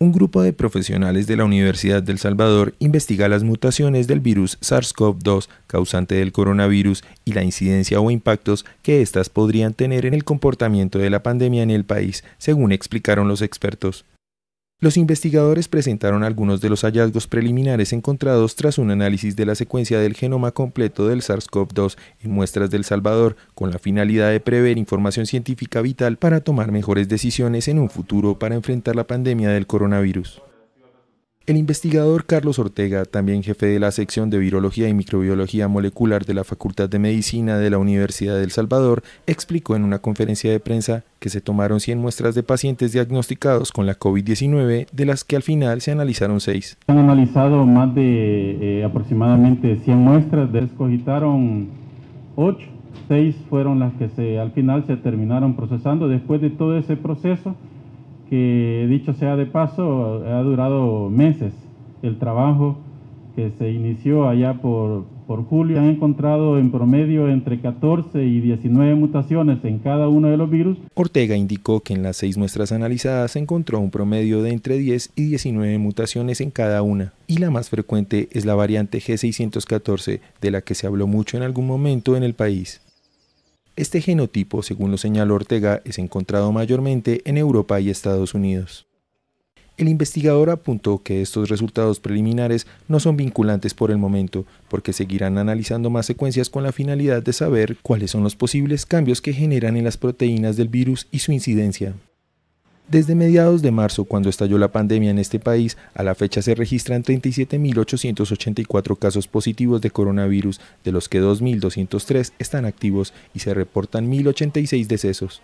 un grupo de profesionales de la Universidad del Salvador investiga las mutaciones del virus SARS-CoV-2 causante del coronavirus y la incidencia o impactos que éstas podrían tener en el comportamiento de la pandemia en el país, según explicaron los expertos. Los investigadores presentaron algunos de los hallazgos preliminares encontrados tras un análisis de la secuencia del genoma completo del SARS-CoV-2 en muestras del Salvador, con la finalidad de prever información científica vital para tomar mejores decisiones en un futuro para enfrentar la pandemia del coronavirus. El investigador Carlos Ortega, también jefe de la sección de Virología y Microbiología Molecular de la Facultad de Medicina de la Universidad del El Salvador, explicó en una conferencia de prensa que se tomaron 100 muestras de pacientes diagnosticados con la COVID-19, de las que al final se analizaron 6. Han analizado más de eh, aproximadamente 100 muestras, de... escogitaron 8, 6 fueron las que se, al final se terminaron procesando. Después de todo ese proceso, que dicho sea de paso, ha durado meses el trabajo que se inició allá por, por julio. Han encontrado en promedio entre 14 y 19 mutaciones en cada uno de los virus. Ortega indicó que en las seis muestras analizadas se encontró un promedio de entre 10 y 19 mutaciones en cada una, y la más frecuente es la variante G614, de la que se habló mucho en algún momento en el país. Este genotipo, según lo señaló Ortega, es encontrado mayormente en Europa y Estados Unidos. El investigador apuntó que estos resultados preliminares no son vinculantes por el momento, porque seguirán analizando más secuencias con la finalidad de saber cuáles son los posibles cambios que generan en las proteínas del virus y su incidencia. Desde mediados de marzo, cuando estalló la pandemia en este país, a la fecha se registran 37.884 casos positivos de coronavirus, de los que 2.203 están activos y se reportan 1.086 decesos.